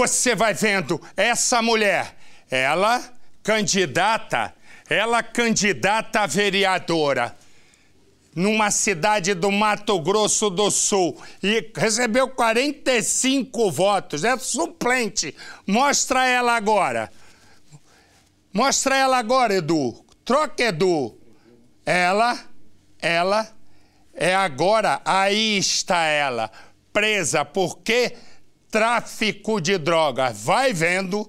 você vai vendo essa mulher, ela candidata, ela candidata a vereadora numa cidade do Mato Grosso do Sul e recebeu 45 votos, é suplente. Mostra ela agora. Mostra ela agora, Edu. Troca, Edu. Ela, ela é agora, aí está ela, presa, Por quê? tráfico de drogas. Vai vendo,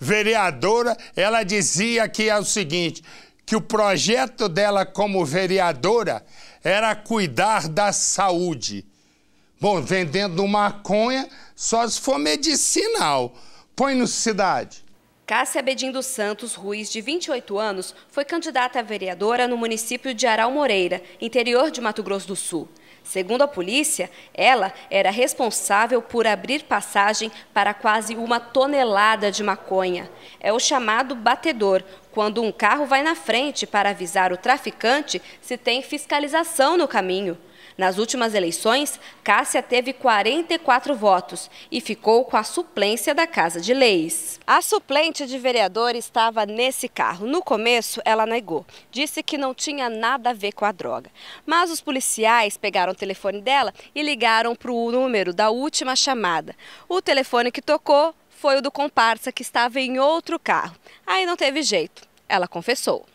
vereadora, ela dizia que é o seguinte, que o projeto dela como vereadora era cuidar da saúde. Bom, vendendo maconha só se for medicinal. Põe no cidade. Cássia Bedin dos Santos Ruiz, de 28 anos, foi candidata a vereadora no município de Aral Moreira, interior de Mato Grosso do Sul. Segundo a polícia, ela era responsável por abrir passagem para quase uma tonelada de maconha. É o chamado batedor, quando um carro vai na frente para avisar o traficante se tem fiscalização no caminho. Nas últimas eleições, Cássia teve 44 votos e ficou com a suplência da Casa de Leis. A suplente de vereador estava nesse carro. No começo, ela negou. Disse que não tinha nada a ver com a droga. Mas os policiais pegaram o telefone dela e ligaram para o número da última chamada. O telefone que tocou foi o do comparsa que estava em outro carro. Aí não teve jeito. Ela confessou.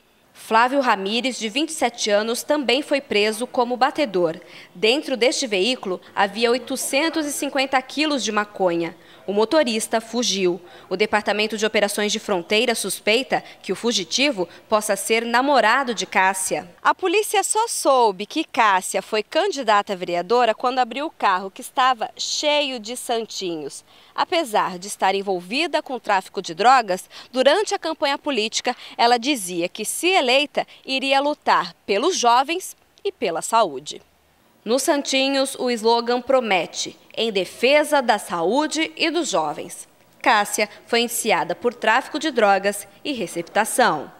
Flávio Ramires, de 27 anos, também foi preso como batedor. Dentro deste veículo havia 850 quilos de maconha. O motorista fugiu. O Departamento de Operações de Fronteira suspeita que o fugitivo possa ser namorado de Cássia. A polícia só soube que Cássia foi candidata a vereadora quando abriu o carro que estava cheio de santinhos. Apesar de estar envolvida com tráfico de drogas, durante a campanha política ela dizia que, se eleita, iria lutar pelos jovens e pela saúde. Nos Santinhos, o slogan promete: em defesa da saúde e dos jovens. Cássia foi iniciada por tráfico de drogas e receptação.